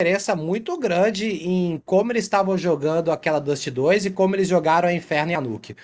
diferença muito grande em como eles estavam jogando aquela Dust 2 e como eles jogaram a Inferno e a Nuke.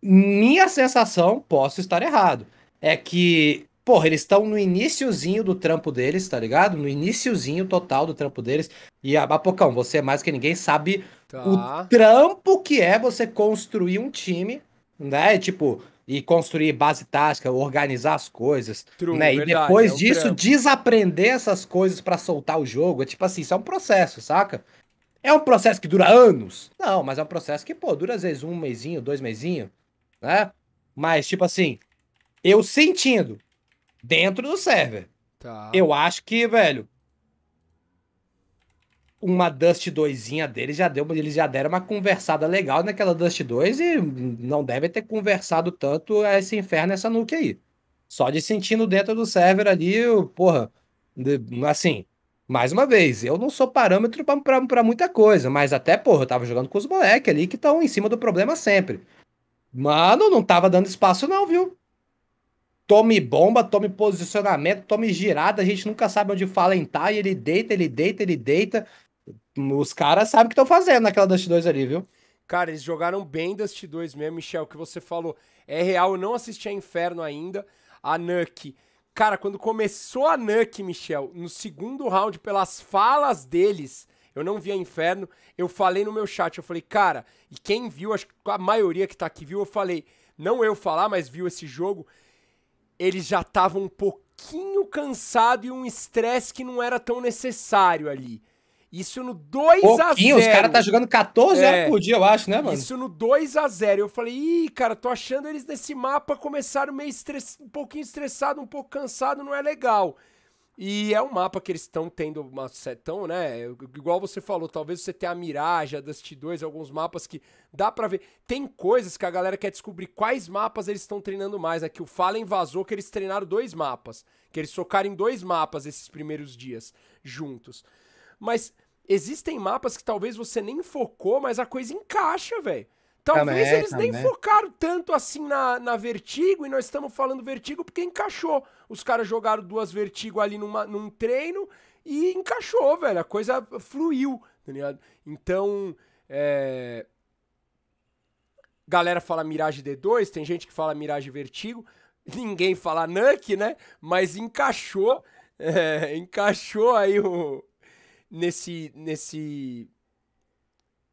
Minha sensação, posso estar errado, é que, porra, eles estão no iníciozinho do trampo deles, tá ligado? No iníciozinho total do trampo deles. E, abapocão, ah, você é mais que ninguém sabe tá. o trampo que é você construir um time, né? Tipo, e construir base tática, organizar as coisas, True, né? Verdade, e depois é um disso trampo. desaprender essas coisas para soltar o jogo, é tipo assim, isso é um processo, saca? É um processo que dura anos? Não, mas é um processo que, pô, dura às vezes um mesinho, dois mesinho, né? Mas tipo assim, eu sentindo dentro do server. Tá. Eu acho que, velho, uma Dust 2 dele já deu, eles já deram uma conversada legal naquela Dust 2 e não devem ter conversado tanto esse inferno, essa nuke aí. Só de sentindo dentro do server ali, porra, assim, mais uma vez, eu não sou parâmetro para muita coisa, mas até, porra, eu tava jogando com os moleques ali que estão em cima do problema sempre. Mano, não tava dando espaço não, viu? tome bomba, tome posicionamento, tome girada, a gente nunca sabe onde fala em tá, e ele deita, ele deita, ele deita, os caras sabem o que estão fazendo naquela Dust 2 ali, viu? Cara, eles jogaram bem Dust 2 mesmo, Michel, O que você falou. É real, eu não assisti a Inferno ainda. A Nuke. Cara, quando começou a Nuke, Michel, no segundo round, pelas falas deles, eu não via Inferno. Eu falei no meu chat, eu falei, cara, e quem viu, acho que a maioria que tá aqui viu, eu falei, não eu falar, mas viu esse jogo. Eles já estavam um pouquinho cansados e um estresse que não era tão necessário ali. Isso no 2x0. Os caras tá jogando 14 é. horas por dia, eu acho, né, mano? Isso no 2x0. Eu falei, ih, cara, tô achando eles nesse mapa começaram meio estress... um pouquinho estressado, um pouco cansado, não é legal. E é um mapa que eles estão tendo uma setão, né? Igual você falou, talvez você tenha a Mirage, a Dust 2, alguns mapas que dá para ver. Tem coisas que a galera quer descobrir quais mapas eles estão treinando mais, Aqui é Que o Fallen vazou que eles treinaram dois mapas, que eles socaram em dois mapas esses primeiros dias juntos. Mas existem mapas que talvez você nem focou, mas a coisa encaixa, velho. Ah, talvez também, eles também. Então, nem né? focaram tanto assim na, na Vertigo, e nós estamos falando Vertigo porque encaixou. Os caras jogaram duas Vertigo ali numa, num treino e encaixou, velho. A coisa fluiu, tá ligado? Então, é... Galera fala Mirage D2, tem gente que fala Mirage Vertigo, ninguém fala Nuke, né? Mas encaixou, é, encaixou aí o, nesse nesse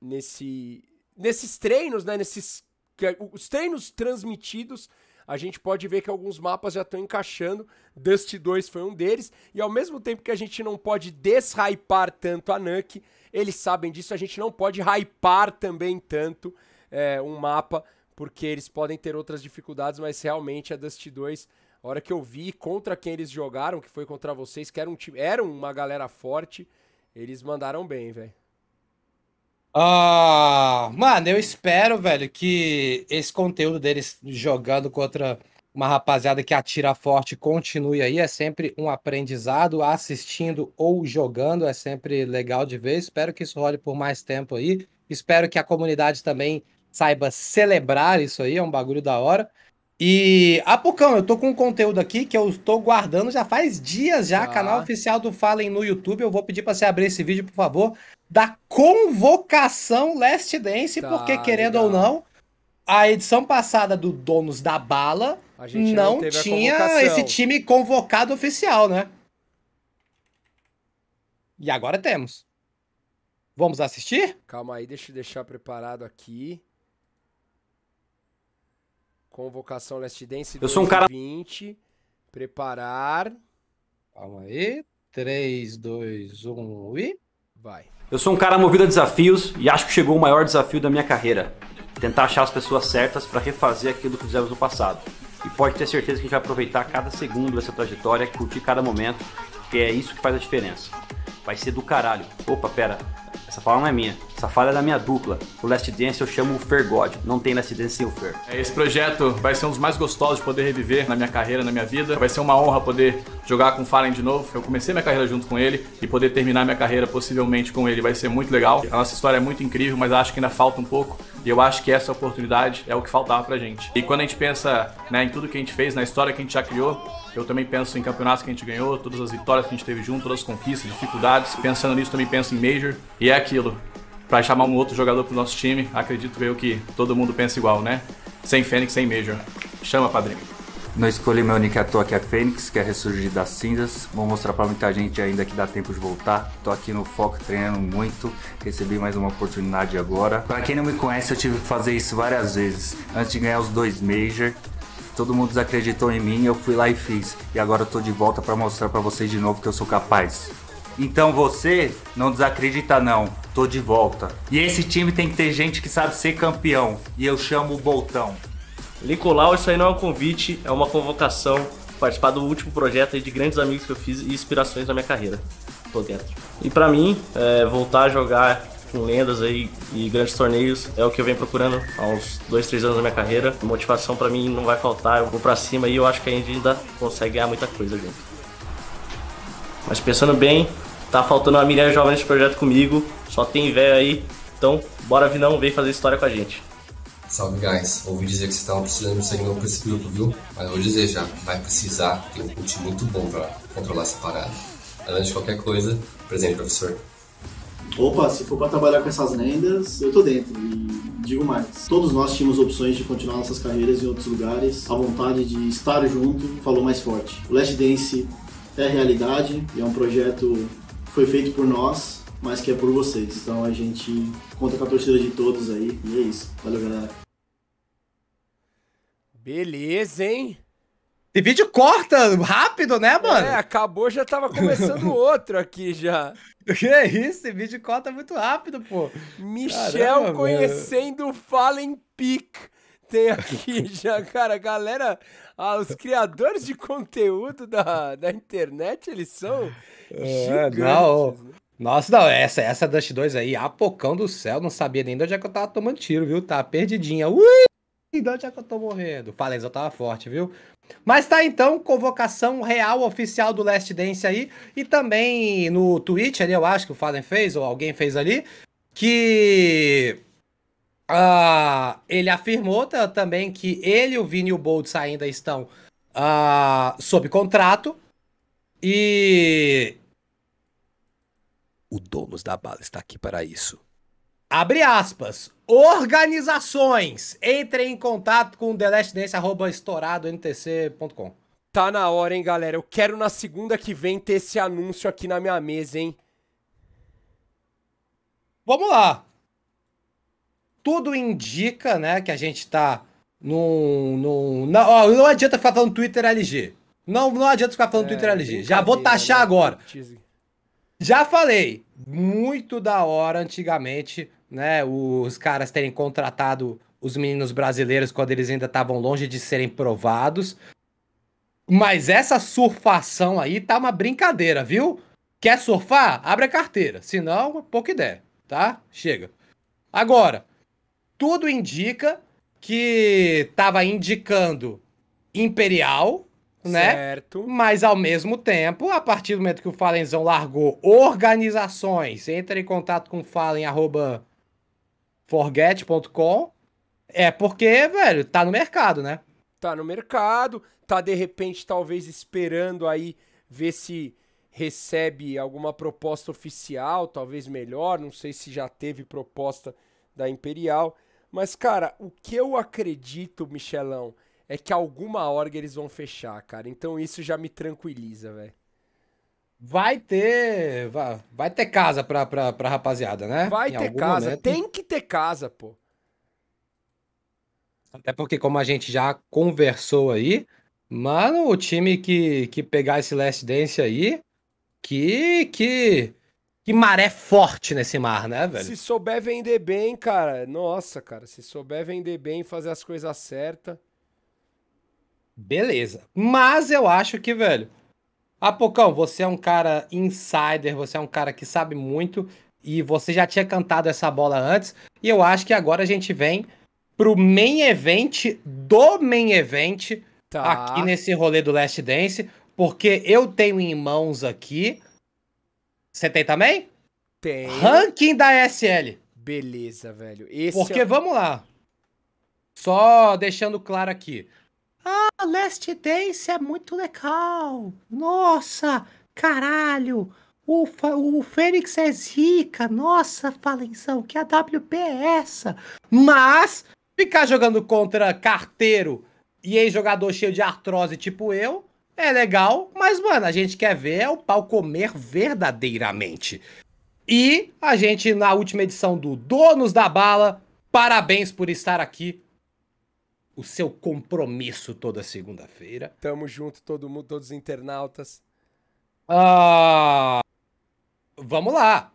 nesse nesses treinos, né, nesses é, os treinos transmitidos, a gente pode ver que alguns mapas já estão encaixando. Dust 2 foi um deles, e ao mesmo tempo que a gente não pode deshypar tanto a Nuke, eles sabem disso, a gente não pode hypar também tanto é, um mapa, porque eles podem ter outras dificuldades, mas realmente a Dust 2 a hora que eu vi contra quem eles jogaram, que foi contra vocês, que era um time, era uma galera forte, eles mandaram bem, velho. Ah, mano, eu espero, velho, que esse conteúdo deles jogando contra uma rapaziada que atira forte continue aí. É sempre um aprendizado, assistindo ou jogando, é sempre legal de ver. Espero que isso role por mais tempo aí. Espero que a comunidade também saiba celebrar isso aí, é um bagulho da hora. E, Apucão, ah, eu tô com um conteúdo aqui que eu estou guardando já faz dias já, ah. canal oficial do Fallen no YouTube. Eu vou pedir para você abrir esse vídeo, por favor, da convocação Last Dance, tá, porque querendo legal. ou não, a edição passada do Donos da Bala não, não tinha esse time convocado oficial, né? E agora temos. Vamos assistir? Calma aí, deixa eu deixar preparado aqui. Convocação Last Dance Eu sou um cara. Preparar. Calma aí. 3, 2, 1 e. Vai. Eu sou um cara movido a desafios e acho que chegou o maior desafio da minha carreira: tentar achar as pessoas certas para refazer aquilo que fizemos no passado. E pode ter certeza que a gente vai aproveitar cada segundo dessa trajetória, curtir cada momento, porque é isso que faz a diferença. Vai ser do caralho. Opa, pera, essa fala não é minha. Essa falha é da minha dupla. O Last Dance eu chamo o Fer God. Não tem Last Dance sem o Fer. É, esse projeto vai ser um dos mais gostosos de poder reviver na minha carreira, na minha vida. Vai ser uma honra poder jogar com o Fallen de novo. Eu comecei minha carreira junto com ele e poder terminar minha carreira possivelmente com ele vai ser muito legal. A nossa história é muito incrível, mas acho que ainda falta um pouco. E eu acho que essa oportunidade é o que faltava pra gente. E quando a gente pensa né, em tudo que a gente fez, na história que a gente já criou, eu também penso em campeonatos que a gente ganhou, todas as vitórias que a gente teve junto, todas as conquistas, dificuldades. Pensando nisso, também penso em Major. E é aquilo para chamar um outro jogador pro nosso time. Acredito eu que todo mundo pensa igual, né? Sem Fênix, sem Major. Chama, padrinho. Não escolhi meu nick à toa que é Fênix, que é ressurgir das cinzas. Vou mostrar para muita gente ainda que dá tempo de voltar. Tô aqui no foco treinando muito, recebi mais uma oportunidade agora. Para quem não me conhece, eu tive que fazer isso várias vezes. Antes de ganhar os dois Major, todo mundo desacreditou em mim, eu fui lá e fiz. E agora eu tô de volta para mostrar para vocês de novo que eu sou capaz. Então você não desacredita não, tô de volta. E esse time tem que ter gente que sabe ser campeão, e eu chamo o Boltão. Nicolau, isso aí não é um convite, é uma convocação. Participar do último projeto de grandes amigos que eu fiz e inspirações na minha carreira. Tô dentro. E para mim, é, voltar a jogar com lendas aí e grandes torneios é o que eu venho procurando há uns dois, três anos da minha carreira. Motivação para mim não vai faltar, eu vou para cima e eu acho que a gente ainda consegue ganhar muita coisa junto. Mas pensando bem, Tá faltando uma Miriam jovem nesse projeto comigo. Só tem velho aí. Então, bora vir não vem fazer história com a gente. Salve, guys. Ouvi dizer que vocês estavam precisando de sangue novo pra esse grupo, viu? Mas vou dizer já, vai precisar. Tem um coach muito bom pra controlar essa parada. Além de qualquer coisa, presente, professor. Opa, se for pra trabalhar com essas lendas, eu tô dentro. E digo mais, todos nós tínhamos opções de continuar nossas carreiras em outros lugares. A vontade de estar junto falou mais forte. O Last Dance é realidade e é um projeto foi feito por nós, mas que é por vocês. Então a gente conta com a torcida de todos aí. E é isso. Valeu, galera. Beleza, hein? E vídeo corta rápido, né, mano? É, acabou, já tava começando outro aqui já. Que é isso? Esse vídeo corta muito rápido, pô. Michel Caramba, conhecendo o Fallen Peak. Tem aqui já, cara, galera, ah, os criadores de conteúdo da, da internet, eles são é, gigantes. Não. Né? Nossa, não, essa, essa Dust 2 aí, apocão do céu, não sabia nem de onde é que eu tava tomando tiro, viu? Tá perdidinha. Ui, de onde é que eu tô morrendo? Falenzão tava forte, viu? Mas tá então, convocação real oficial do Last Dance aí. E também no Twitch ali, eu acho que o Fallen fez, ou alguém fez ali, que Uh, ele afirmou também que ele, o Vini e o Boltz ainda estão uh, sob contrato. E. O dono da Bala está aqui para isso. Abre aspas. Organizações entrem em contato com thelastdance.estourado.ntc.com. Tá na hora, hein, galera? Eu quero na segunda que vem ter esse anúncio aqui na minha mesa, hein? Vamos lá tudo indica, né, que a gente tá num. num não, ó, não adianta ficar falando Twitter LG. Não, não adianta ficar falando é, Twitter LG. Já vou taxar né? agora. Já falei, muito da hora antigamente, né? Os caras terem contratado os meninos brasileiros quando eles ainda estavam longe de serem provados. Mas essa surfação aí tá uma brincadeira, viu? Quer surfar? Abre a carteira. Se não, pouca ideia, tá? Chega. Agora, tudo indica que estava indicando Imperial, né? Certo. Mas ao mesmo tempo, a partir do momento que o Fallenzão largou organizações, entra em contato com forget.com, é porque, velho, tá no mercado, né? Tá no mercado, tá de repente talvez esperando aí ver se recebe alguma proposta oficial, talvez melhor, não sei se já teve proposta da Imperial. Mas, cara, o que eu acredito, Michelão, é que alguma hora eles vão fechar, cara. Então isso já me tranquiliza, velho. Vai ter. Vai, vai ter casa pra, pra, pra rapaziada, né? Vai em ter casa. Momento. Tem que ter casa, pô. Até porque, como a gente já conversou aí, mano, o time que, que pegar esse Last Dance aí, que, que que maré forte nesse mar, né, velho? Se souber vender bem, cara, nossa, cara, se souber vender bem, fazer as coisas certas. Beleza. Mas eu acho que, velho. Apocão, ah, você é um cara insider, você é um cara que sabe muito e você já tinha cantado essa bola antes. E eu acho que agora a gente vem pro main event do main event tá. aqui nesse rolê do Last Dance, porque eu tenho em mãos aqui você tem também? Tem. Ranking da SL. Beleza, velho. Esse Porque é... vamos lá. Só deixando claro aqui. Ah, Last Dance é muito legal. Nossa, caralho. O, o Fênix é zica. Nossa, Falenção, que AWP é essa? Mas ficar jogando contra carteiro e ex-jogador cheio de artrose tipo eu é legal, mas, mano, a gente quer ver o pau comer verdadeiramente. E a gente, na última edição do Donos da Bala, parabéns por estar aqui. O seu compromisso toda segunda-feira. Tamo junto, todo mundo, todos os internautas. Ah, vamos lá.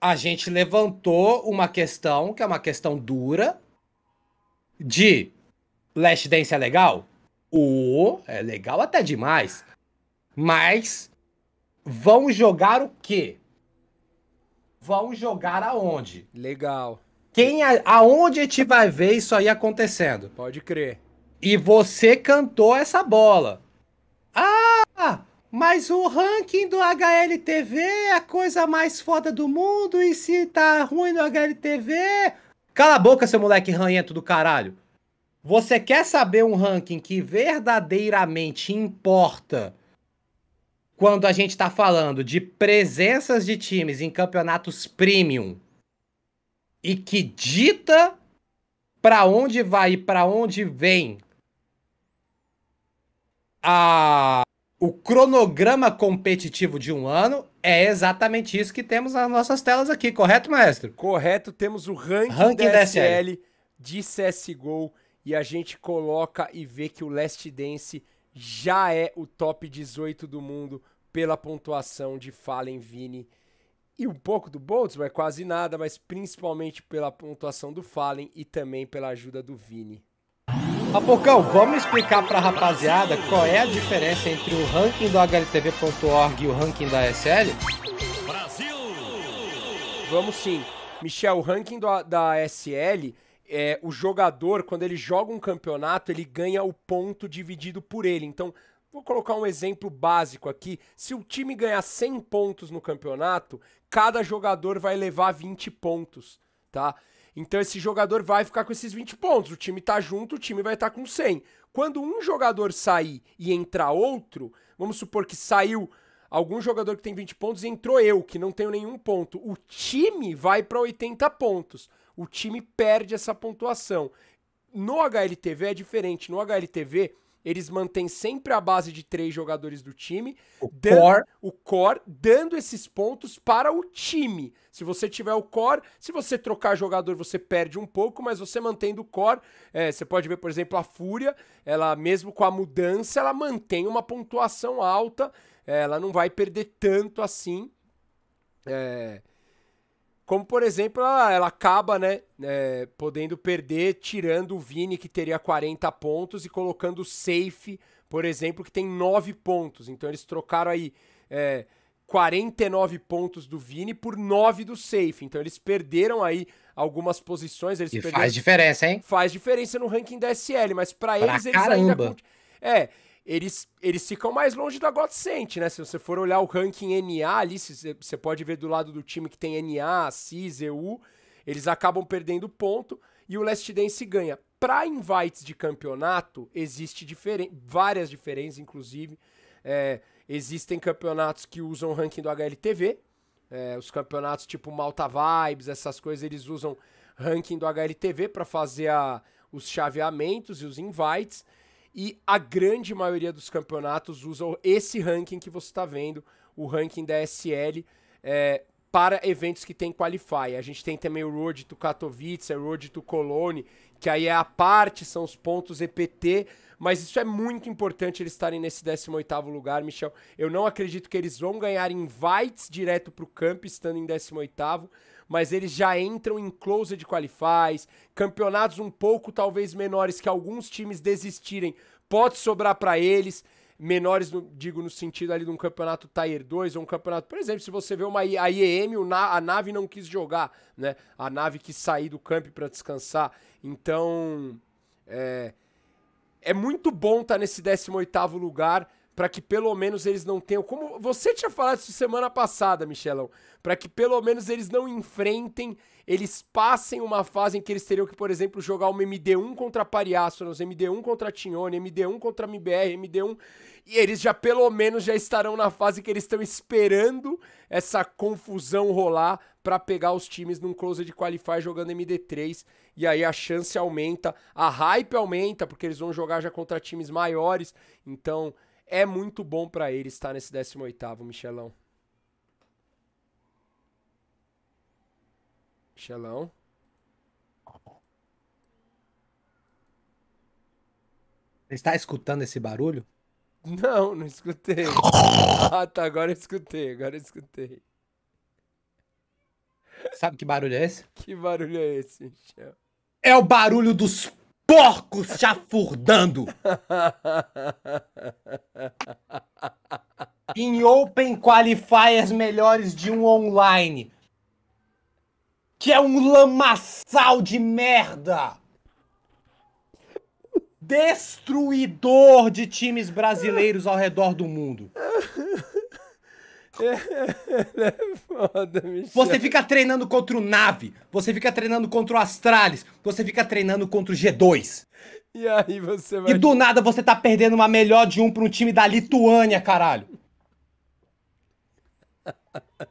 A gente levantou uma questão, que é uma questão dura, de Last Dance é legal? O é legal até demais. Mas vão jogar o quê? Vão jogar aonde? Legal. Quem a, aonde a gente vai ver isso aí acontecendo? Pode crer. E você cantou essa bola. Ah, mas o ranking do HLTV é a coisa mais foda do mundo e se tá ruim no HLTV, cala a boca seu moleque ranhento do caralho. Você quer saber um ranking que verdadeiramente importa quando a gente está falando de presenças de times em campeonatos premium e que dita para onde vai e para onde vem a o cronograma competitivo de um ano é exatamente isso que temos nas nossas telas aqui, correto, maestro? Correto, temos o ranking, ranking da SL, de CSGO e a gente coloca e vê que o Last Dance já é o top 18 do mundo pela pontuação de Fallen Vini e um pouco do Boltz, mas quase nada, mas principalmente pela pontuação do Fallen e também pela ajuda do Vini. Apocão, vamos explicar para a rapaziada qual é a diferença entre o ranking do HLTV.org e o ranking da SL? Brasil! Vamos sim. Michel, o ranking do, da SL é, o jogador, quando ele joga um campeonato, ele ganha o ponto dividido por ele. Então, vou colocar um exemplo básico aqui. Se o time ganhar 100 pontos no campeonato, cada jogador vai levar 20 pontos, tá? Então esse jogador vai ficar com esses 20 pontos. O time tá junto, o time vai estar tá com 100. Quando um jogador sair e entrar outro, vamos supor que saiu algum jogador que tem 20 pontos e entrou eu, que não tenho nenhum ponto. O time vai para 80 pontos o time perde essa pontuação. No HLTV é diferente. No HLTV, eles mantêm sempre a base de três jogadores do time, o, dando, core. o core, dando esses pontos para o time. Se você tiver o core, se você trocar jogador, você perde um pouco, mas você mantendo o core, é, você pode ver, por exemplo, a Fúria, ela mesmo com a mudança, ela mantém uma pontuação alta, é, ela não vai perder tanto assim. É, como, por exemplo, ela, ah, ela acaba, né, é, podendo perder, tirando o Vini, que teria 40 pontos, e colocando o Safe, por exemplo, que tem 9 pontos. Então eles trocaram aí é, 49 pontos do Vini por 9 do Safe. Então eles perderam aí algumas posições. Eles e perderam... faz diferença, hein? Faz diferença no ranking da SL, mas para eles, caramba. eles ainda... É, eles, eles ficam mais longe da God Sent, né? Se você for olhar o ranking NA ali, você pode ver do lado do time que tem NA, CIS, EU, eles acabam perdendo ponto e o Last Dance ganha. Para invites de campeonato, existe diferen várias diferenças, inclusive. É, existem campeonatos que usam o ranking do HLTV, é, os campeonatos tipo Malta Vibes, essas coisas, eles usam ranking do HLTV para fazer a, os chaveamentos e os invites e a grande maioria dos campeonatos usa esse ranking que você está vendo, o ranking da SL, é, para eventos que tem qualify. A gente tem também o Road to Katowice, o Road to Cologne, que aí é a parte, são os pontos EPT, mas isso é muito importante eles estarem nesse 18º lugar, Michel. Eu não acredito que eles vão ganhar invites direto para o campo estando em 18º, mas eles já entram em closed qualifies, campeonatos um pouco talvez menores que alguns times desistirem, pode sobrar para eles. Menores, digo, no sentido ali de um campeonato Tier 2 ou um campeonato. Por exemplo, se você vê uma a IEM, a nave não quis jogar, né? A nave quis sair do camp para descansar. Então. É, é muito bom estar tá nesse 18 lugar para que pelo menos eles não tenham. Como você tinha falado isso semana passada, Michelão, para que pelo menos eles não enfrentem, eles passem uma fase em que eles teriam que, por exemplo, jogar uma MD1 contra Pariásonos, MD1 contra Tione, MD1 contra MBR, MD1. E eles já pelo menos já estarão na fase que eles estão esperando essa confusão rolar para pegar os times num close de qualify jogando MD3 e aí a chance aumenta, a hype aumenta porque eles vão jogar já contra times maiores. Então, é muito bom para ele estar nesse 18 Michelão. Michelão. Você está escutando esse barulho? Não, não escutei. Ah, tá, agora eu escutei, agora eu escutei. Sabe que barulho é esse? Que barulho é esse, Michel? É o barulho dos porcos chafurdando. em Open Qualifiers melhores de um online. Que é um lamaçal de merda. Destruidor de times brasileiros ao redor do mundo. É, é foda, Você fica treinando contra o Nave, você fica treinando contra o Astralis, você fica treinando contra o G2. E aí você vai. E do nada você tá perdendo uma melhor de um pra um time da Lituânia, caralho.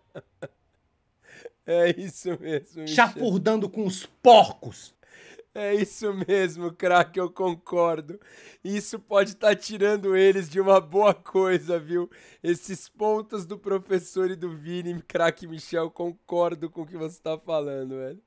É isso mesmo. Michel. Chafurdando com os porcos. É isso mesmo, craque, eu concordo. Isso pode estar tá tirando eles de uma boa coisa, viu? Esses pontos do professor e do Vini, craque Michel, concordo com o que você está falando, velho.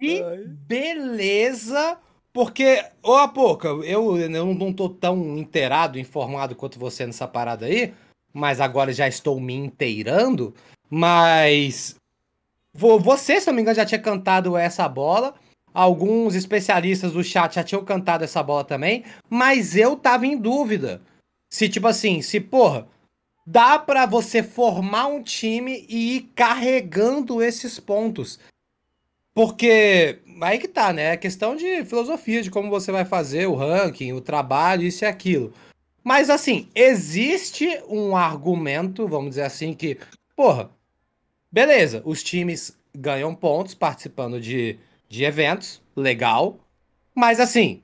E beleza, porque, ô Apoca, eu, eu não tô tão inteirado, informado quanto você nessa parada aí, mas agora já estou me inteirando, mas você, se não me engano, já tinha cantado essa bola. Alguns especialistas do chat já tinham cantado essa bola também, mas eu tava em dúvida. Se, tipo assim, se, porra, dá para você formar um time e ir carregando esses pontos. Porque aí que tá, né? É questão de filosofia, de como você vai fazer o ranking, o trabalho, isso e aquilo. Mas assim, existe um argumento, vamos dizer assim, que, porra, beleza, os times ganham pontos participando de de eventos, legal. Mas assim,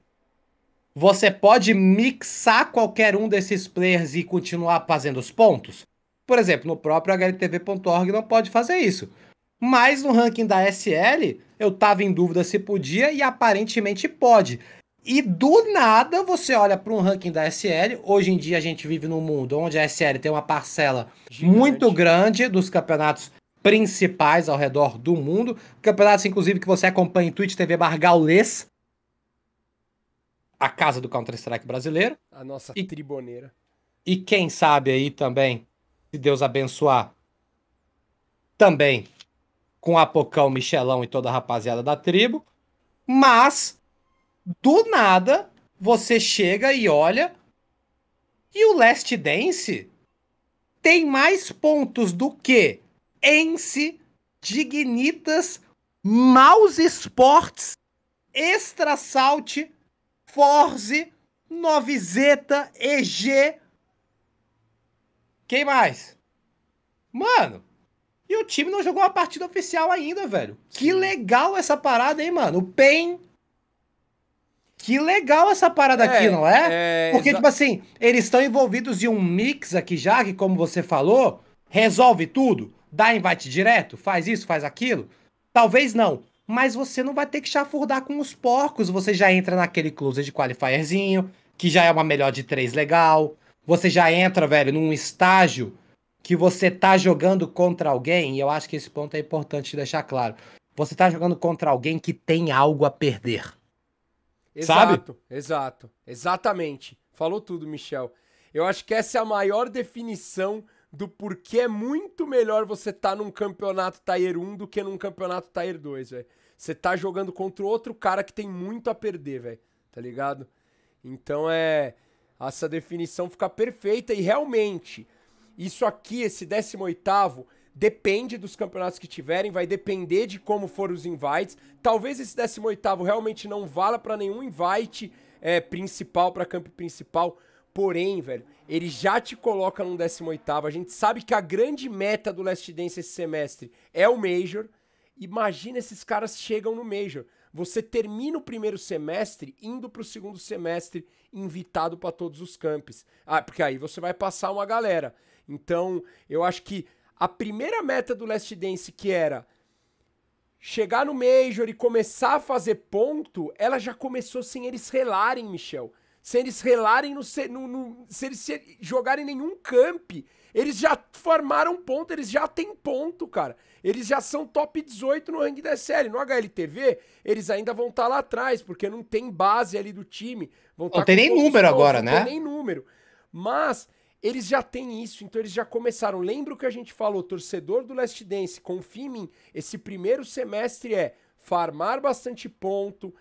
você pode mixar qualquer um desses players e continuar fazendo os pontos? Por exemplo, no próprio HLTV.org não pode fazer isso. Mas no ranking da SL, eu tava em dúvida se podia e aparentemente pode. E do nada você olha para um ranking da SL. Hoje em dia a gente vive num mundo onde a SL tem uma parcela Gigante. muito grande dos campeonatos principais ao redor do mundo. Campeonatos, inclusive, que você acompanha em Twitch TV Bargaulês. A casa do Counter-Strike brasileiro. A nossa e, triboneira. E quem sabe aí também, se Deus abençoar, também com Apocão, Michelão e toda a rapaziada da tribo. Mas, do nada, você chega e olha. E o Last Dance tem mais pontos do que Ence, Dignitas, Mouse Sports, Extra Salt, Forze, Novizeta, EG. Quem mais? Mano, e o time não jogou uma partida oficial ainda, velho. Que legal essa parada, hein, mano? O PEN. Que legal essa parada é, aqui, não é? é Porque, tipo assim, eles estão envolvidos em um mix aqui já, que como você falou, resolve tudo. Dá invite direto? Faz isso, faz aquilo? Talvez não. Mas você não vai ter que chafurdar com os porcos. Você já entra naquele closet qualifierzinho, que já é uma melhor de três legal. Você já entra, velho, num estágio que você tá jogando contra alguém. E eu acho que esse ponto é importante deixar claro. Você tá jogando contra alguém que tem algo a perder. Exato, Sabe? exato. Exatamente. Falou tudo, Michel. Eu acho que essa é a maior definição do porquê é muito melhor você tá num campeonato Tier 1 do que num campeonato Tier 2, velho. Você tá jogando contra outro cara que tem muito a perder, velho. Tá ligado? Então é. Essa definição fica perfeita e realmente. Isso aqui, esse 18 depende dos campeonatos que tiverem, vai depender de como foram os invites. Talvez esse 18 realmente não vala para nenhum invite é, principal, para campo principal, Porém, velho, ele já te coloca num 18 A gente sabe que a grande meta do Last Dance esse semestre é o Major. Imagina esses caras chegam no Major. Você termina o primeiro semestre indo pro segundo semestre invitado para todos os campos. Ah, porque aí você vai passar uma galera. Então, eu acho que a primeira meta do Last Dance que era chegar no Major e começar a fazer ponto, ela já começou sem eles relarem, Michel se eles relarem no, no, no, se eles se jogarem nenhum camp, eles já farmaram ponto, eles já têm ponto, cara. Eles já são top 18 no ranking da SL. No HLTV, eles ainda vão estar tá lá atrás, porque não tem base ali do time. Vão não tá tem nem número novos, agora, não né? Não tem nem número. Mas eles já têm isso, então eles já começaram. Lembra o que a gente falou, torcedor do Last Dance, confia em mim, esse primeiro semestre é farmar bastante ponto,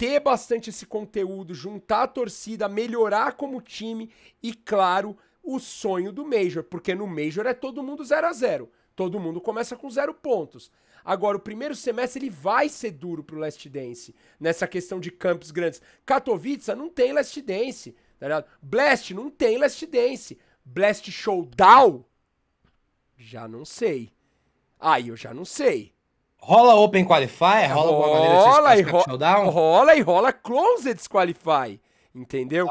ter bastante esse conteúdo, juntar a torcida, melhorar como time e, claro, o sonho do Major, porque no Major é todo mundo 0 a 0 Todo mundo começa com zero pontos. Agora, o primeiro semestre ele vai ser duro pro Last Dance, nessa questão de campos grandes. Katowice não tem Last Dance, tá ligado? Blast não tem Last Dance. Blast Showdown? Já não sei. Aí ah, eu já não sei. Rola Open Qualify, rola, rola e rola, showdown. rola e rola Closed Qualify, entendeu?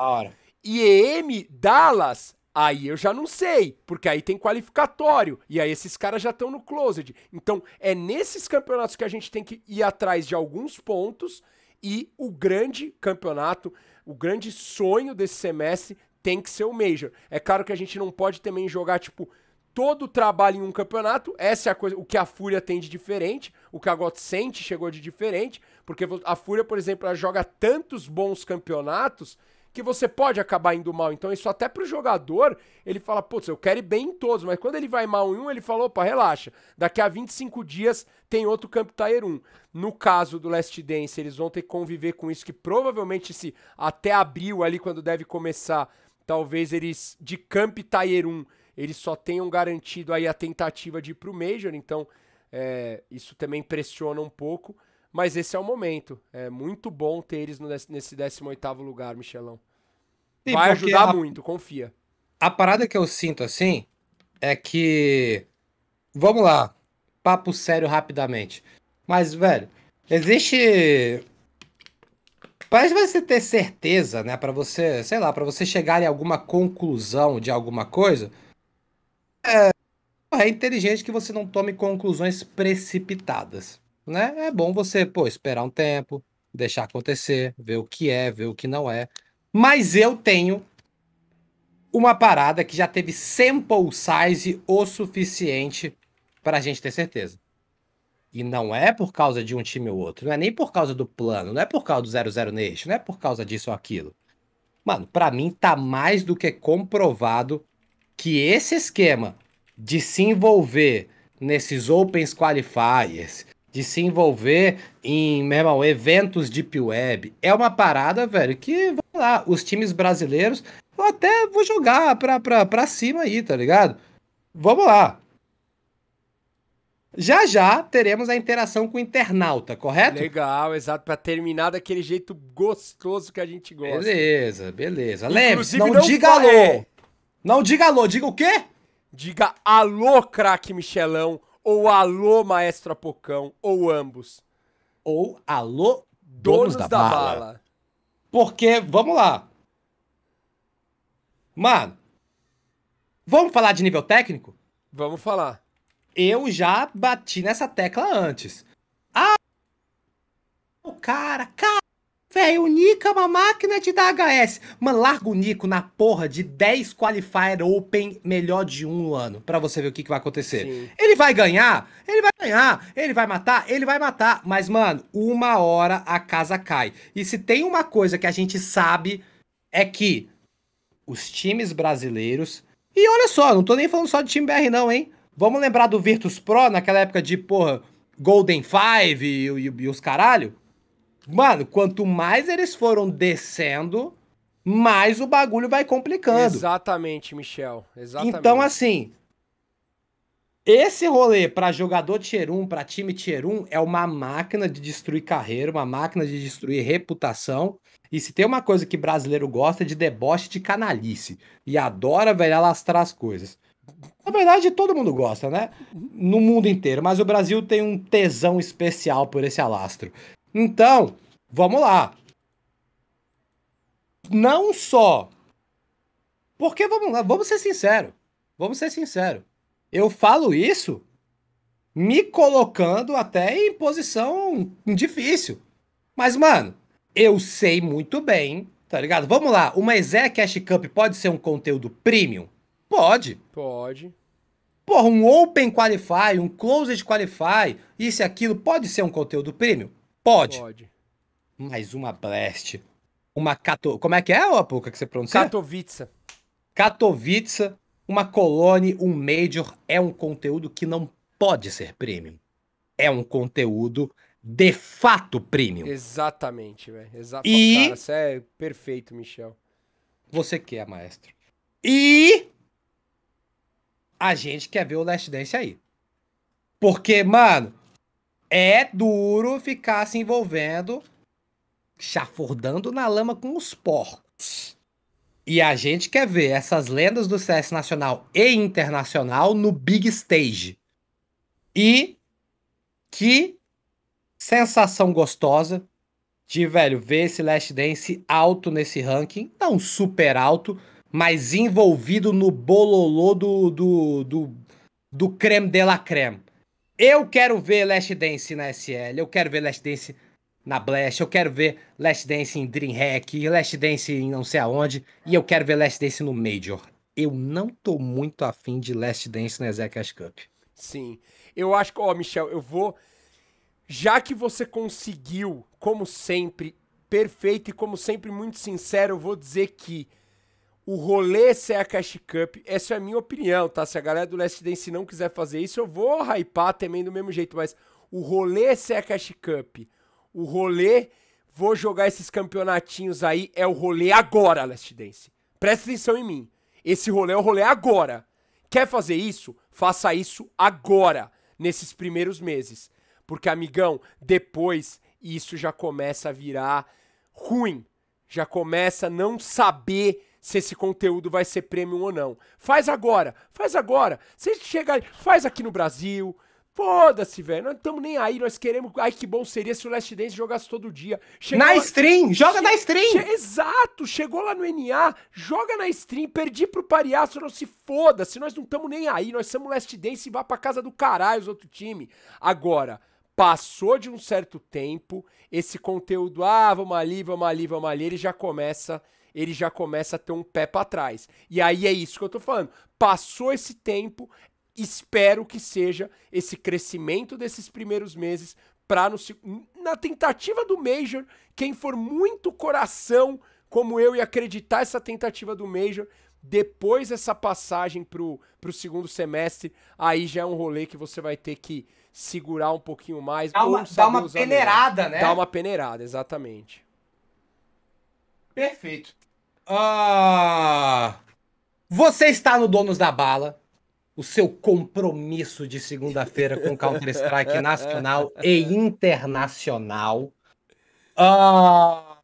e em Dallas, aí eu já não sei, porque aí tem qualificatório e aí esses caras já estão no Closed. Então é nesses campeonatos que a gente tem que ir atrás de alguns pontos e o grande campeonato, o grande sonho desse semestre tem que ser o Major. É claro que a gente não pode também jogar, tipo, todo o trabalho em um campeonato. Essa é a coisa, o que a Fúria tem de diferente, o que a GOT sente chegou de diferente, porque a Fúria, por exemplo, ela joga tantos bons campeonatos que você pode acabar indo mal. Então, isso até pro jogador, ele fala, putz, eu quero ir bem em todos, mas quando ele vai mal em um, ele fala, opa, relaxa, daqui a 25 dias tem outro Camp Tier 1. No caso do Last Dance, eles vão ter que conviver com isso, que provavelmente se até abril ali, quando deve começar, talvez eles, de Camp Tier 1, eles só tenham garantido aí a tentativa de ir para o Major, então é, isso também pressiona um pouco, mas esse é o momento. É muito bom ter eles no, nesse 18º lugar, Michelão. Sim, Vai ajudar a, muito, confia. A parada que eu sinto assim é que. Vamos lá, papo sério rapidamente. Mas, velho, existe Parece você ter certeza, né, para você, sei lá, para você chegar em alguma conclusão de alguma coisa, é, é, inteligente que você não tome conclusões precipitadas. Né? É bom você, pô, esperar um tempo, deixar acontecer, ver o que é, ver o que não é. Mas eu tenho uma parada que já teve sample size o suficiente para a gente ter certeza. E não é por causa de um time ou outro, não é nem por causa do plano, não é por causa do 00 neste, não é por causa disso ou aquilo. Mano, para mim tá mais do que comprovado que esse esquema de se envolver nesses Opens Qualifiers, de se envolver em, meu irmão, eventos Deep Web, é uma parada, velho, que, vamos lá, os times brasileiros, eu até vou jogar pra, pra, pra cima aí, tá ligado? Vamos lá. Já já teremos a interação com o internauta, correto? Legal, exato, para terminar daquele jeito gostoso que a gente gosta. Beleza, beleza. Lembre-se, não, não, diga alô. É. Não diga alô, diga o quê? Diga alô, craque Michelão, ou alô, maestro Apocão, ou ambos. Ou alô, donos, donos da, da bala. bala. Porque, vamos lá. Mano, vamos falar de nível técnico? Vamos falar. Eu já bati nessa tecla antes. Ah, o cara, cara Véi, o Nico é uma máquina de dar HS. Mano, larga o Nico na porra de 10 Qualifier Open melhor de um ano. Pra você ver o que, que vai acontecer. Sim. Ele vai ganhar? Ele vai ganhar. Ele vai matar? Ele vai matar. Mas, mano, uma hora a casa cai. E se tem uma coisa que a gente sabe é que os times brasileiros. E olha só, não tô nem falando só de time BR, não, hein? Vamos lembrar do Virtus Pro naquela época de, porra, Golden Five e, e, e os caralho? Mano, quanto mais eles foram descendo, mais o bagulho vai complicando. Exatamente, Michel. Exatamente. Então, assim, esse rolê para jogador tier 1, para time tier 1, é uma máquina de destruir carreira, uma máquina de destruir reputação. E se tem uma coisa que brasileiro gosta é de deboche de canalice. E adora, velho, alastrar as coisas. Na verdade, todo mundo gosta, né? No mundo inteiro. Mas o Brasil tem um tesão especial por esse alastro. Então, vamos lá. Não só. Porque vamos lá, vamos ser sincero. Vamos ser sincero. Eu falo isso me colocando até em posição difícil. Mas mano, eu sei muito bem, tá ligado? Vamos lá, uma Exec Cash Cup pode ser um conteúdo premium? Pode. Pode. Porra, um Open Qualify, um Closed Qualify, isso e aquilo, pode ser um conteúdo premium? Pode. Pode. Mais uma Blast. Uma Kato... Como é que é, a pouca que você pronuncia? Katowice. Katowice, uma colônia. um Major é um conteúdo que não pode ser premium. É um conteúdo de fato premium. Exatamente, velho. Exatamente. E... você é perfeito, Michel. Você que é, maestro. E a gente quer ver o Last Dance aí. Porque, mano, é duro ficar se envolvendo, chafurdando na lama com os porcos. E a gente quer ver essas lendas do CS nacional e internacional no big stage. E que sensação gostosa de, velho, ver esse Last Dance alto nesse ranking. Não super alto, mas envolvido no bololô do, do, do, do creme de la creme. Eu quero ver Last Dance na SL, eu quero ver Last Dance na Blast, eu quero ver Last Dance em Dreamhack, Last Dance em não sei aonde, e eu quero ver Last Dance no Major. Eu não tô muito afim de Last Dance na Zecash Cup. Sim. Eu acho que, ó, Michel, eu vou. Já que você conseguiu, como sempre, perfeito e como sempre muito sincero, eu vou dizer que o rolê ser a Cash Cup. Essa é a minha opinião, tá? Se a galera do Last Dance não quiser fazer isso, eu vou hypar também do mesmo jeito. Mas o rolê ser a Cash Cup, o rolê, vou jogar esses campeonatinhos aí, é o rolê agora, Last Dance. Presta atenção em mim. Esse rolê é o rolê agora. Quer fazer isso? Faça isso agora, nesses primeiros meses. Porque, amigão, depois isso já começa a virar ruim. Já começa a não saber se esse conteúdo vai ser premium ou não. Faz agora, faz agora. Você chega ali, faz aqui no Brasil. Foda-se, velho. Nós não estamos nem aí, nós queremos. Ai, que bom seria se o Last Dance jogasse todo dia. Chegou na lá... stream! Joga che... na stream! Che... Exato! Chegou lá no NA, joga na stream, perdi pro Pariaço, não se foda. Se nós não estamos nem aí, nós somos Last Dance e vá pra casa do caralho, os outros times. Agora, passou de um certo tempo, esse conteúdo, ah, vamos ali, vamos ali, vamos ali, ele já começa ele já começa a ter um pé para trás. E aí é isso que eu tô falando. Passou esse tempo, espero que seja esse crescimento desses primeiros meses para na tentativa do Major, quem for muito coração como eu e acreditar essa tentativa do Major, depois essa passagem pro, pro segundo semestre, aí já é um rolê que você vai ter que segurar um pouquinho mais. Dá uma, dá uma peneirada, né? Dá uma peneirada, exatamente. Perfeito. Ah, você está no Donos da Bala. O seu compromisso de segunda-feira com Counter-Strike nacional e internacional. Ah,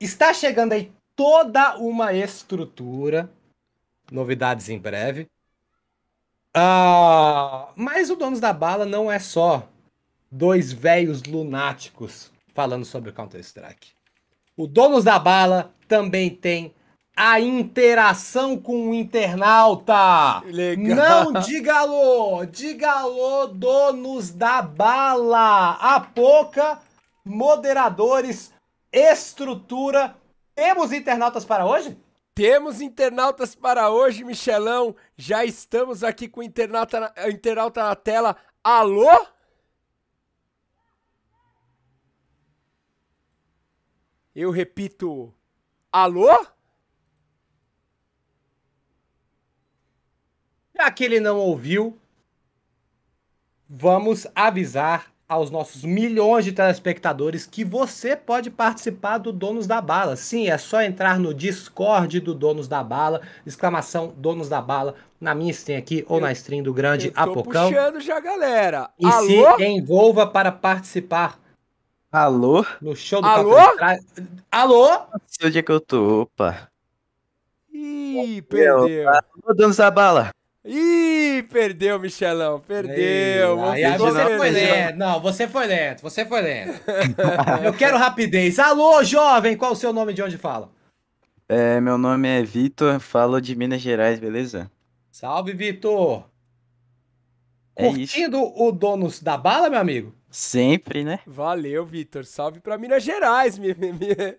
está chegando aí toda uma estrutura. Novidades em breve. Ah, mas o Donos da Bala não é só dois velhos lunáticos falando sobre Counter-Strike. O Donos da Bala também tem a interação com o internauta. Legal. Não diga alô, diga alô, donos da bala. A pouca, moderadores, estrutura. Temos internautas para hoje? Temos internautas para hoje, Michelão. Já estamos aqui com o internauta, internauta na tela. Alô? Eu repito: alô? Já que ele não ouviu, vamos avisar aos nossos milhões de telespectadores que você pode participar do Donos da Bala. Sim, é só entrar no Discord do Donos da Bala, exclamação Donos da Bala, na minha stream aqui ou eu, na stream do grande eu tô Apocão. puxando já, galera. E Alô? se envolva para participar Alô? No do Alô? Alô? Não sei onde é que eu tô, opa. Ih, perdeu. Alô, dando essa bala. Ih, perdeu, Michelão, perdeu. Aí, aí você foi lento. Não, você foi lento, você foi lento. eu quero rapidez. Alô, jovem, qual o seu nome e de onde fala? É, meu nome é Vitor, falo de Minas Gerais, beleza? Salve, Vitor. É Curtindo é o Donos da Bala, meu amigo? Sempre, né? Valeu, Vitor. Salve pra Minas Gerais, minha, minha.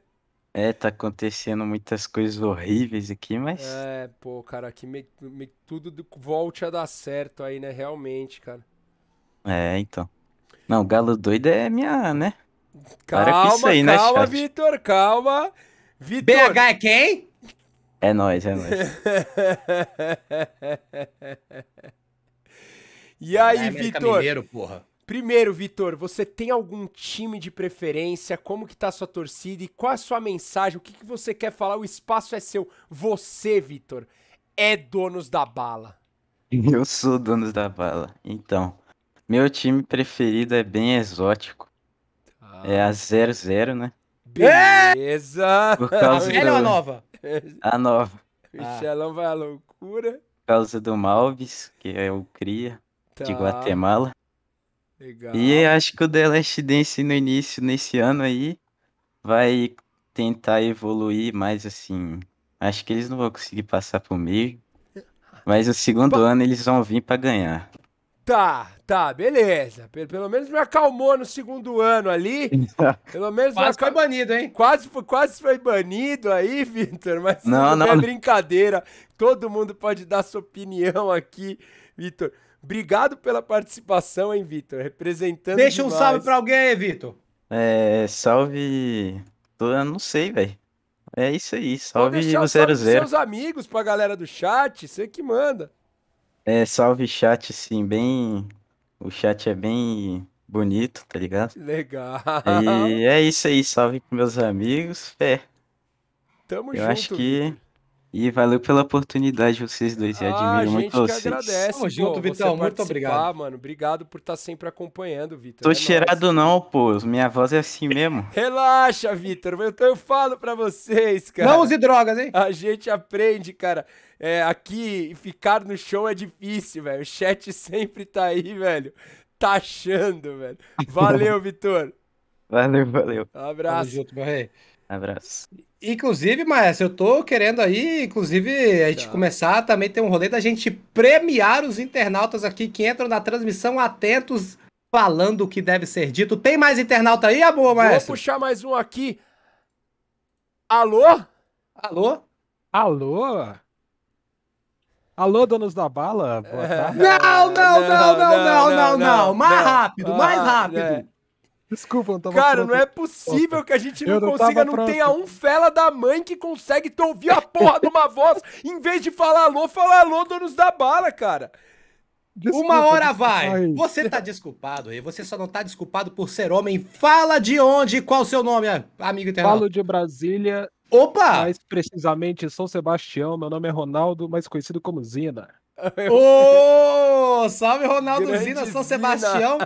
É, tá acontecendo muitas coisas horríveis aqui, mas. É, pô, cara, que me, me, tudo volte a dar certo aí, né? Realmente, cara. É, então. Não, Galo doido é minha, né? Calma, isso aí, né, calma, né, Vitor, calma. Vitor. BH é quem? É nós, é nós. E aí, é Vitor? Mineiro, porra. Primeiro, Vitor, você tem algum time de preferência? Como que tá a sua torcida e qual é a sua mensagem? O que, que você quer falar? O espaço é seu. Você, Vitor, é dono da bala. Eu sou dono da bala. Então, meu time preferido é bem exótico. Ah. É a 00, né? Beleza! Por causa a velha do... ou a nova? A nova. Michelão ah. vai à loucura. Por causa do Malvis, que é o Cria tá. de Guatemala. Legal. E acho que o The Last Dance no início, nesse ano aí, vai tentar evoluir mais assim. Acho que eles não vão conseguir passar por meio. Mas o segundo pa... ano eles vão vir para ganhar. Tá, tá, beleza. Pelo, pelo, menos me acalmou no segundo ano ali. Pelo menos quase acal... foi banido, hein? Quase, quase foi banido aí, Vitor. Mas não, não, não é brincadeira. Todo mundo pode dar sua opinião aqui, Vitor. Obrigado pela participação, hein, Vitor? Representando. Deixa demais. um salve pra alguém aí, Vitor. É, salve. Eu não sei, velho. É isso aí, salve o 00. Salve seus amigos, pra galera do chat, você que manda. É, salve chat, sim, bem... O chat é bem bonito, tá ligado? Legal. E é isso aí, salve pros meus amigos, fé. Tamo Eu junto. Eu acho que... E valeu pela oportunidade, vocês dois. Eu admiro ah, admiro muito vocês. Agradece, Tamo junto, Vitor, Muito obrigado. mano. Obrigado por estar tá sempre acompanhando, Vitor. Tô é cheirado, nóis. não, pô. Minha voz é assim mesmo. Relaxa, Vitor. Eu, eu falo pra vocês, cara. Não use drogas, hein? A gente aprende, cara. É, aqui, ficar no show é difícil, velho. O chat sempre tá aí, velho. achando, velho. Valeu, Vitor. Valeu, valeu. Um abraço. Tamo junto, meu rei. Abraço. Inclusive, Maestro, eu tô querendo aí, inclusive, a gente tá. começar também tem um rolê da gente premiar os internautas aqui que entram na transmissão atentos, falando o que deve ser dito. Tem mais internauta aí, amor, Maestro? Vou puxar mais um aqui. Alô? Alô? Alô? Alô, donos da bala? Boa é. tarde. Não, não, não, não, não, não, não, Mais rápido, mais ah, rápido. É. Desculpa, não tava Cara, pronto. não é possível que a gente não, não consiga, não tenha um fela da mãe que consegue te ouvir a porra de uma voz, em vez de falar alô, falar alô, donos da bala, cara. Desculpa, uma hora vai. Aí. Você tá desculpado e você só não tá desculpado por ser homem. Fala de onde? Qual o seu nome, amigo internauta? Falo de Brasília. Opa! Mais precisamente São Sebastião. Meu nome é Ronaldo, mais conhecido como Zina. Ô, oh, salve Ronaldo Grande Zina, São Sebastião,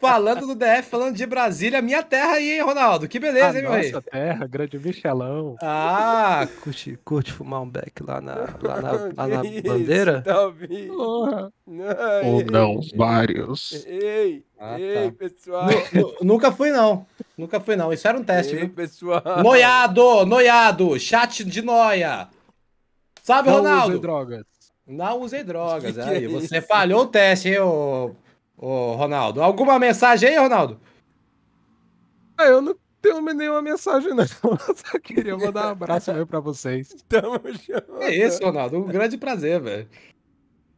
falando do DF, falando de Brasília, minha terra aí, hein, Ronaldo? Que beleza, a hein, meu rei? Nossa terra, grande Michelão. Ah! curte, curte fumar um beck lá na, lá na, lá na bandeira? Isso, oh. Ou não, vários. Ei, ah, ei, tá. pessoal. nunca fui, não. Nunca fui, não. Isso era um teste, ei, viu? pessoal. Noiado, noiado, chat de noia. Salve, não Ronaldo. drogas. Não usei drogas. Que aí, que é você isso? falhou o teste, hein, ô, ô, Ronaldo? Alguma mensagem aí, Ronaldo? Ah, eu não tenho nenhuma mensagem, não. Eu só queria mandar um abraço aí pra vocês. Tamo junto. É isso, Ronaldo. Um grande prazer, velho.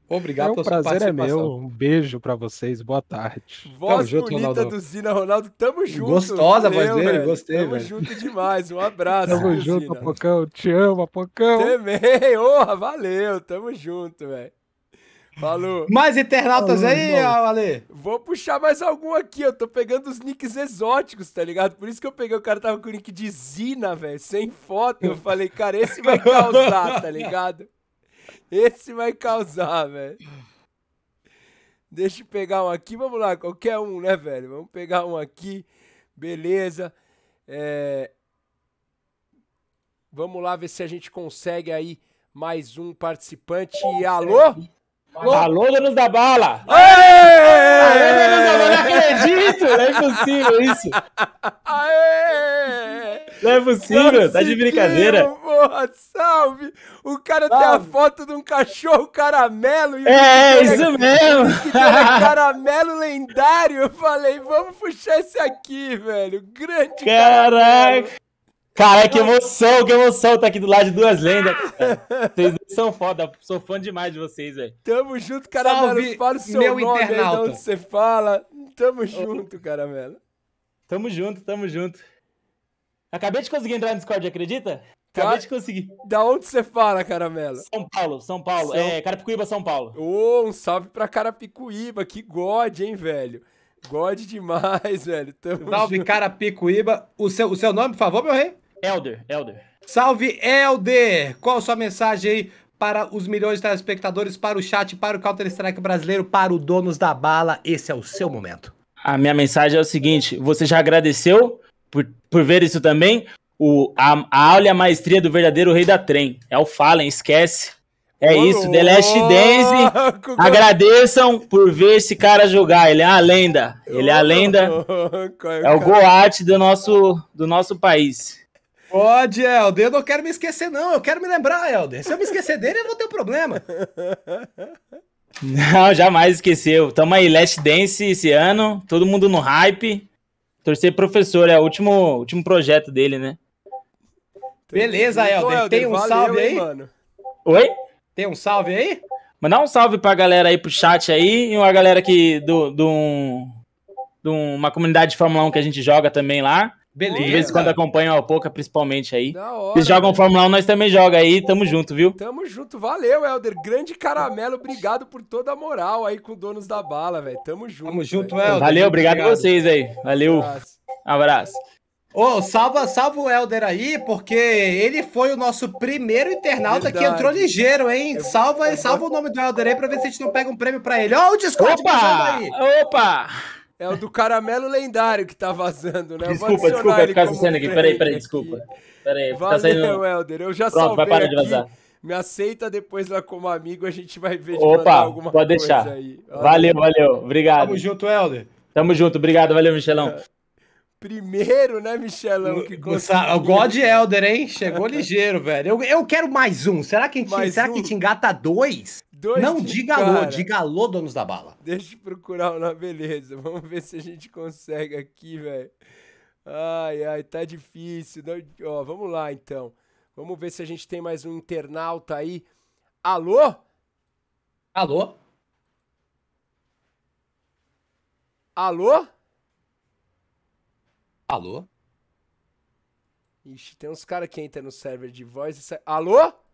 Obrigado é um pela prazer sua participação. É meu. Um beijo para vocês. Boa tarde. Voz tamo bonita do Zina Ronaldo. Tamo junto. Gostosa a voz dele. Velho. Gostei, Tamo velho. junto demais. Um abraço. Tamo junto, Apocão. Te amo, Apocão. Também. Orra, valeu. Tamo junto, velho. Falou. Mais internautas aí, Ale? Vou puxar mais algum aqui. Eu tô pegando os nicks exóticos, tá ligado? Por isso que eu peguei o cara tava com o nick de Zina, velho. Sem foto. Eu falei, cara, esse vai causar, tá ligado? Esse vai causar, velho. Deixa eu pegar um aqui, vamos lá, qualquer um, né, velho? Vamos pegar um aqui, beleza. É, vamos lá ver se a gente consegue aí mais um participante. alô? alô? Alô, da bala! Aê! não acredito! é impossível isso! Aê! Não é possível, tá de brincadeira. Porra, salve! O cara salve. tem a foto de um cachorro caramelo. é, é isso mesmo! caramelo lendário. Eu falei, vamos puxar esse aqui, velho. Grande Caraca! Caramelo. Cara, que emoção, que emoção tá aqui do lado de duas lendas. vocês são foda, sou fã demais de vocês, velho. Tamo junto, caramelo. Salve, Fala o seu meu nome internauta. aí de onde você fala. Tamo junto, caramelo. Tamo junto, tamo junto. Acabei de conseguir entrar no Discord, acredita? Tá. Acabei de conseguir. Da onde você fala, Caramelo? São Paulo, São Paulo. São... É, Carapicuíba, São Paulo. Ô, oh, um salve pra Carapicuíba. Que god, hein, velho? God demais, velho. Tamo salve, junto. Carapicuíba. O seu, o seu nome, por favor, meu rei? Elder, Elder. Salve, Elder! Qual a sua mensagem aí para os milhões de telespectadores, para o chat, para o Counter-Strike brasileiro, para o Donos da Bala? Esse é o seu momento. A minha mensagem é o seguinte: você já agradeceu? por, por ver isso também, o, a, a aula e a maestria do verdadeiro rei da trem. É o Fallen, esquece. É oh, isso, The Last Dance. Oh, agradeçam por ver esse cara jogar. Ele é a lenda. Ele é a lenda. Oh, é o é Goat do nosso, do nosso país. Pode, Helder. Eu não quero me esquecer, não. Eu quero me lembrar, Helder. Se eu me esquecer dele, eu vou ter problema. Não, jamais esqueceu. Tamo aí, Last Dance esse ano. Todo mundo no hype. Torcer professor é o último, último projeto dele, né? Beleza, Helder. Então, Tem um valeu, salve aí? Mano. Oi? Tem um salve aí? Mandar um salve pra galera aí pro chat aí e uma galera que do, do, um, do uma comunidade de Fórmula 1 que a gente joga também lá. Beleza. De vez em quando acompanham a Pouca, principalmente aí. Da hora, Vocês jogam Fórmula 1, nós também jogamos aí. Tamo junto, viu? Tamo junto. Valeu, Helder. Grande caramelo. Obrigado por toda a moral aí com Donos da Bala, velho. Tamo junto. Tamo junto, véio. Helder. Valeu, obrigado, a vocês aí. Valeu. Um abraço. abraço. Ô, oh, salva, salva o Helder aí, porque ele foi o nosso primeiro internauta Verdade. que entrou ligeiro, hein? Salva, salva o nome do Helder aí pra ver se a gente não pega um prêmio pra ele. Ó, oh, o Discord Opa! Aí. Opa! É o do caramelo lendário que tá vazando, né? Desculpa, desculpa, fica saindo aqui. Peraí, peraí, desculpa. Peraí, tá Valeu, tá saindo... Helder. Eu já Pronto, vai parar aqui. de vazar. Me aceita depois lá como amigo, a gente vai ver de Opa, alguma pode deixar. Valeu, valeu, valeu. Obrigado. Tamo junto, Helder. Tamo junto, obrigado. Valeu, Michelão. Primeiro, né, Michelão? Que o God Elder, hein? Chegou ligeiro, velho. Eu, eu quero mais um. Será que a gente, será um? que a gente engata dois? Dois Não, diga alô, diga alô, donos da bala. Deixa eu procurar o beleza. Vamos ver se a gente consegue aqui, velho. Ai, ai, tá difícil. Não... Ó, vamos lá então. Vamos ver se a gente tem mais um internauta aí. Alô? Alô? Alô? Alô? Ixi, tem uns caras que entram no server de voz e Alô? Alô?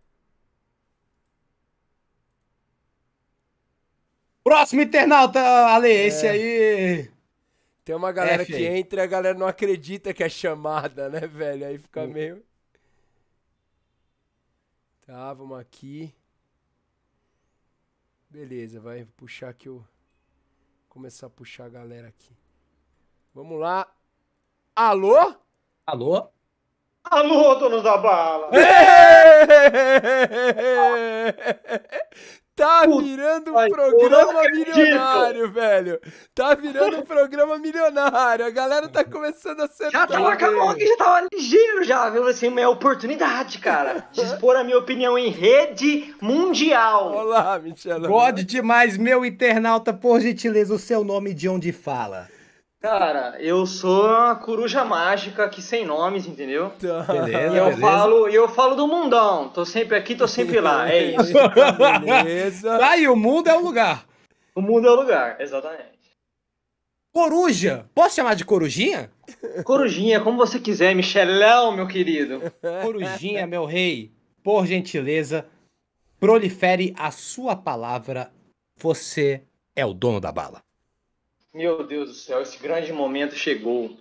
Próximo internauta, Ale, é. esse aí. Tem uma galera F. que entra e a galera não acredita que é chamada, né, velho? Aí fica hum. meio. Tá, vamos aqui. Beleza, vai puxar aqui o. Começar a puxar a galera aqui. Vamos lá. Alô? Alô? Alô, dono da bala! Tá virando um programa milionário, velho. Tá virando um programa milionário. A galera tá começando a ser. Já tava com a mão aqui, já tava ligeiro já, viu? Assim, minha é oportunidade, cara. De expor a minha opinião em rede mundial. Olá, Michel. God demais, meu internauta. Por gentileza, o seu nome de onde fala. Cara, eu sou a coruja mágica aqui sem nomes, entendeu? Tá. Beleza, e eu beleza. falo, eu falo do mundão. Tô sempre aqui, tô sempre lá. É isso. beleza. Tá, e o mundo é o lugar. O mundo é o lugar, exatamente. Coruja! Posso chamar de corujinha? Corujinha, como você quiser, Michelão, meu querido. Corujinha, meu rei, por gentileza, prolifere a sua palavra. Você é o dono da bala. Meu Deus do céu, esse grande momento chegou.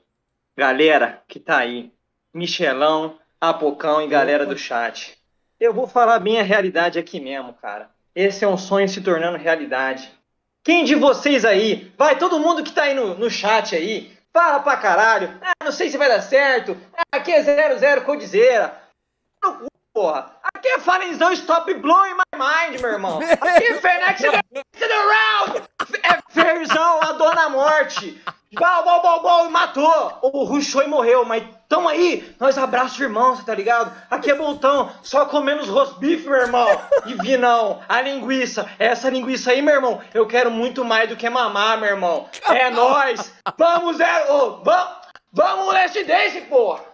Galera que tá aí, Michelão, Apocão e galera do chat. Eu vou falar bem a realidade aqui mesmo, cara. Esse é um sonho se tornando realidade. Quem de vocês aí, vai, todo mundo que tá aí no, no chat aí, fala pra caralho, ah, não sei se vai dar certo, ah, aqui é 00 Codizeira. Porra, aqui é Falenzão Stop Blowing, Mind, meu irmão. Infernax tá round! É, Ferzão, a Dona Morte. Bal, bal, bal, bal, matou. O ruxou e morreu, mas tamo aí. Nós irmão, você tá ligado? Aqui é Boltão, só comendo os roast beef, meu irmão. E vinão, a linguiça. É essa linguiça aí, meu irmão, eu quero muito mais do que mamar, meu irmão. É nós. Vamos, é... Oh, vamos, vamos, Last Dance, porra.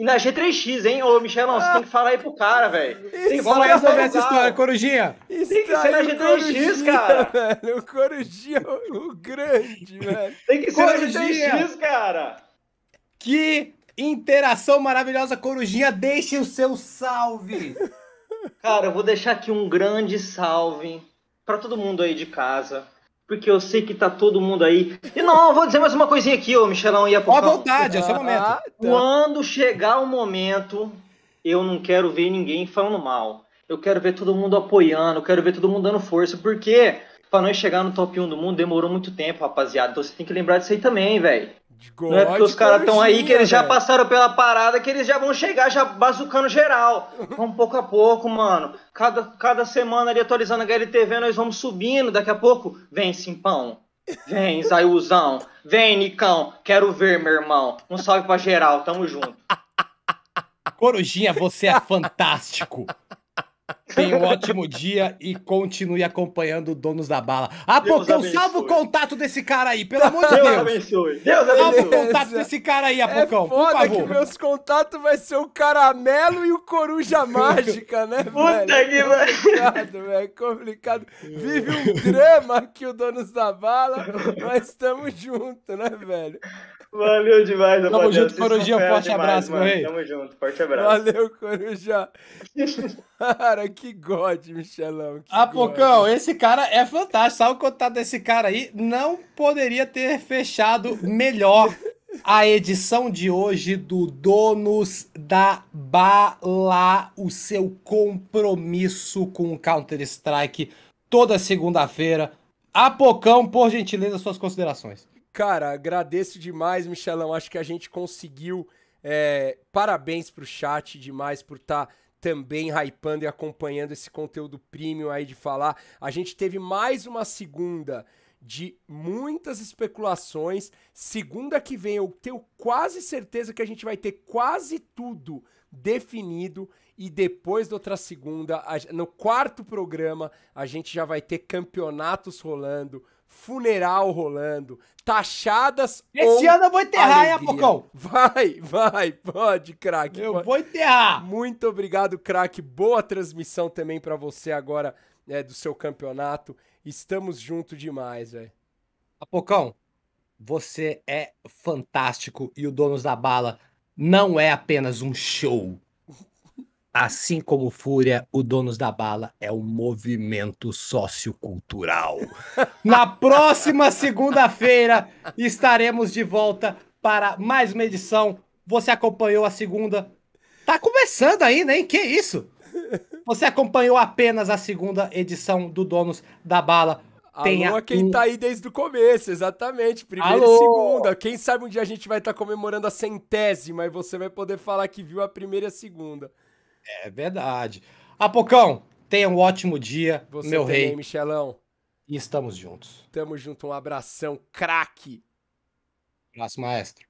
E na G3X, hein? Ô, Michelão, ah, você tem que falar aí pro cara, velho. Fala aí sobre essa história, Corujinha. Tem que ser na G3X, cara. Velho, o Corujinha é o grande, velho. tem que ser Corujinha. na G3X, cara. Que interação maravilhosa, Corujinha. Deixe o seu salve. cara, eu vou deixar aqui um grande salve para todo mundo aí de casa porque eu sei que tá todo mundo aí. E não, vou dizer mais uma coisinha aqui, ô Michelão ia a é Ó, vontade, é seu ah, momento. Ah, tá. Quando chegar o momento, eu não quero ver ninguém falando mal. Eu quero ver todo mundo apoiando, eu quero ver todo mundo dando força, porque para nós chegar no top 1 do mundo demorou muito tempo, rapaziada. Então você tem que lembrar disso aí também, velho. God, não é porque os caras estão aí que eles já passaram pela parada que eles já vão chegar já bazucando geral. Vamos pouco a pouco, mano. Cada, cada semana ali atualizando a HLTV, nós vamos subindo. Daqui a pouco, vem Simpão. Vem, Zaiuzão. Vem, Nicão. Quero ver, meu irmão. Um salve pra geral. Tamo junto. Corujinha, você é fantástico. Tenha um ótimo dia e continue acompanhando Donos da Bala. Ah, Apocão, salva o contato desse cara aí, pelo amor de Deus. Deus abençoe. Deus abençoe. Salva o contato desse cara aí, Apocão, é por favor. que meus contatos vai ser o Caramelo e o Coruja Mágica, né, Puta velho? Puta que é Complicado, velho, é complicado. Vive um drama aqui o Donos da Bala, mas estamos junto, né, velho? Valeu demais, Tamo junto, Corujão. Forte demais, abraço, mano. meu rei. Tamo junto, forte abraço. Valeu, Corujão. cara, que God, Michelão. Que ah, Pocão, esse cara é fantástico. Sabe o contato desse cara aí? Não poderia ter fechado melhor a edição de hoje do Donos da Bala, o seu compromisso com o Counter-Strike toda segunda-feira. Apocão, por gentileza, suas considerações. Cara, agradeço demais, Michelão. Acho que a gente conseguiu. É, parabéns pro chat demais por estar. Tá também hypando e acompanhando esse conteúdo premium aí de falar. A gente teve mais uma segunda de muitas especulações. Segunda que vem, eu tenho quase certeza que a gente vai ter quase tudo definido. E depois da outra segunda, no quarto programa, a gente já vai ter campeonatos rolando, funeral rolando, taxadas. Esse ano eu vou enterrar, hein, Apocão? Vai, vai, pode, craque. Eu pode. vou enterrar. Muito obrigado, craque. Boa transmissão também para você agora né, do seu campeonato. Estamos juntos demais, velho. Apocão, você é fantástico e o Donos da Bala não é apenas um show. Assim como Fúria, o Donos da Bala é um movimento sociocultural. Na próxima segunda-feira estaremos de volta para mais uma edição. Você acompanhou a segunda? Tá começando ainda, hein? Que isso? Você acompanhou apenas a segunda edição do Donos da Bala. A Alô, quem tá aí desde o começo, exatamente. Primeira Alô. e segunda. Quem sabe um dia a gente vai estar tá comemorando a centésima e você vai poder falar que viu a primeira e a segunda. É verdade. Apocão, ah, tenha um ótimo dia, Você meu rei. Michelão. E estamos juntos. Tamo junto, um abração, craque. Abraço, maestro.